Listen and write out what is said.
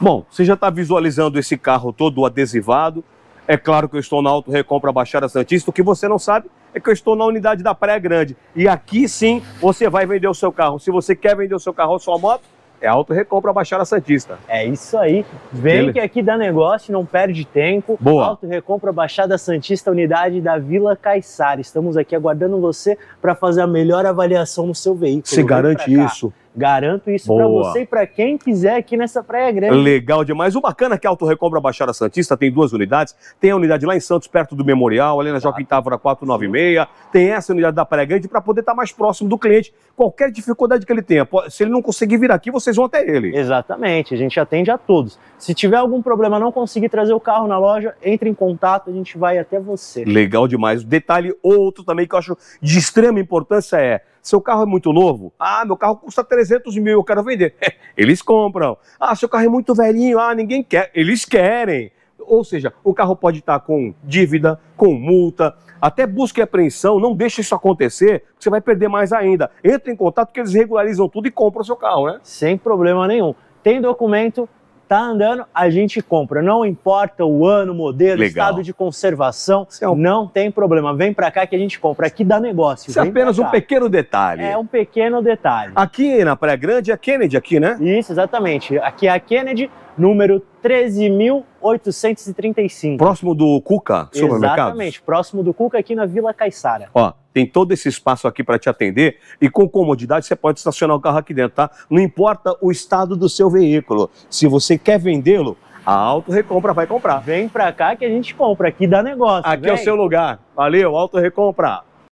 Bom, você já está visualizando esse carro todo adesivado. É claro que eu estou na Auto Recompra Baixada Santista. O que você não sabe é que eu estou na unidade da Praia Grande. E aqui sim você vai vender o seu carro. Se você quer vender o seu carro ou sua moto, é Auto Recompra Baixada Santista. É isso aí. Vem que aqui dá negócio, não perde tempo. Boa. Auto Recompra Baixada Santista, unidade da Vila Caiçara. Estamos aqui aguardando você para fazer a melhor avaliação no seu veículo. Se garante isso. Cá. Garanto isso para você e para quem quiser aqui nessa Praia Grande. Legal demais. O bacana é que a Autorecombra Baixada Santista tem duas unidades. Tem a unidade lá em Santos, perto do Memorial, ali na Joaquim Távora 496. Tem essa unidade da Praia Grande para poder estar tá mais próximo do cliente. Qualquer dificuldade que ele tenha, se ele não conseguir vir aqui, vocês vão até ele. Exatamente, a gente atende a todos. Se tiver algum problema, não conseguir trazer o carro na loja, entre em contato, a gente vai até você. Legal demais. Detalhe outro também que eu acho de extrema importância é, seu carro é muito novo? Ah, meu carro custa 300 300 mil, eu quero vender. Eles compram. Ah, seu carro é muito velhinho, ah, ninguém quer. Eles querem. Ou seja, o carro pode estar com dívida, com multa, até busca e apreensão, não deixe isso acontecer, você vai perder mais ainda. Entre em contato que eles regularizam tudo e compram o seu carro, né? Sem problema nenhum. Tem documento, tá andando, a gente compra. Não importa o ano, o modelo, Legal. estado de conservação, é um... não tem problema. Vem para cá que a gente compra. Aqui dá negócio. Isso é apenas um pequeno detalhe. É um pequeno detalhe. Aqui na Praia Grande é a Kennedy aqui, né? Isso, exatamente. Aqui é a Kennedy, número 13.835. Próximo do Cuca, supermercado? Exatamente, próximo do Cuca aqui na Vila Caiçara. Ó, tem todo esse espaço aqui para te atender e com comodidade você pode estacionar o carro aqui dentro, tá? Não importa o estado do seu veículo. Se você quer vendê-lo, a Auto Recompra vai comprar. Vem para cá que a gente compra, aqui dá negócio. Aqui é o seu lugar. Valeu, Auto Recompra.